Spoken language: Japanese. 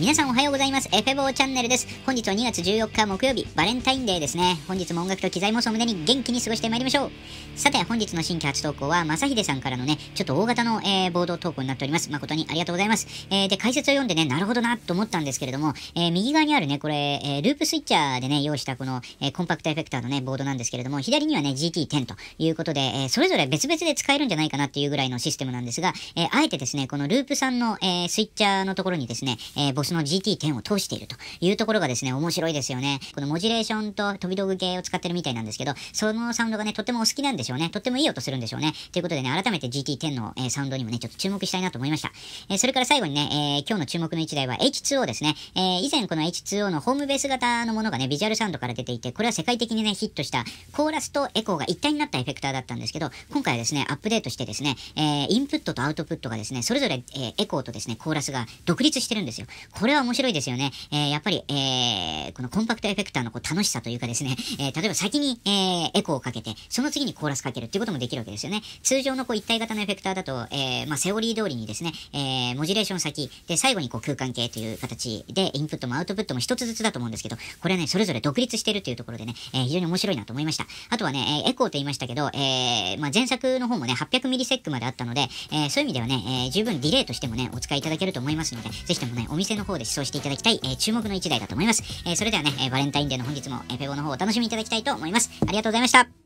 皆さんおはようございます。エフェボーチャンネルです。本日は2月14日木曜日、バレンタインデーですね。本日も音楽と機材もその胸に元気に過ごしてまいりましょう。さて、本日の新規初投稿は、正秀さんからのね、ちょっと大型の、えー、ボード投稿になっております。誠にありがとうございます。えー、で、解説を読んでね、なるほどなと思ったんですけれども、えー、右側にあるね、これ、えループスイッチャーでね、用意したこの、えコンパクトエフェクターのね、ボードなんですけれども、左にはね、GT10 ということで、えそれぞれ別々で使えるんじゃないかなっていうぐらいのシステムなんですが、えあえてですね、このループさんの、えスイッチャーのところにですね、えボス私の GT10 を通しているというところがですね、面白いですよね。このモジュレーションと飛び道具系を使ってるみたいなんですけど、そのサウンドがね、とってもお好きなんでしょうね。とってもいい音するんでしょうね。ということでね、改めて GT10 の、えー、サウンドにもね、ちょっと注目したいなと思いました。えー、それから最後にね、えー、今日の注目の1台は H2O ですね。えー、以前この H2O のホームベース型のものがね、ビジュアルサウンドから出ていて、これは世界的にね、ヒットしたコーラスとエコーが一体になったエフェクターだったんですけど、今回はですね、アップデートしてですね、えー、インプットとアウトプットがですね、それぞれ、えー、エコーとですね、コーラスが独立してるんですよ。これは面白いですよね。えー、やっぱり、えー、このコンパクトエフェクターのこう楽しさというかですね、えー、例えば先に、えエコーをかけて、その次にコーラスかけるっていうこともできるわけですよね。通常のこう一体型のエフェクターだと、えまあ、セオリー通りにですね、えモジュレーション先、で、最後にこう空間系という形で、インプットもアウトプットも一つずつだと思うんですけど、これはね、それぞれ独立してるというところでね、え非常に面白いなと思いました。あとはね、えエコーと言いましたけど、えまあ、前作の方もね、800ミリセックまであったので、えそういう意味ではね、え十分ディレイとしてもね、お使いいただけると思いますので、ぜひともね、お店の方で視聴していただきたい、えー、注目の一台だと思います。えー、それではね、えバレンタインデーの本日も、えペボの方をお楽しみいただきたいと思います。ありがとうございました。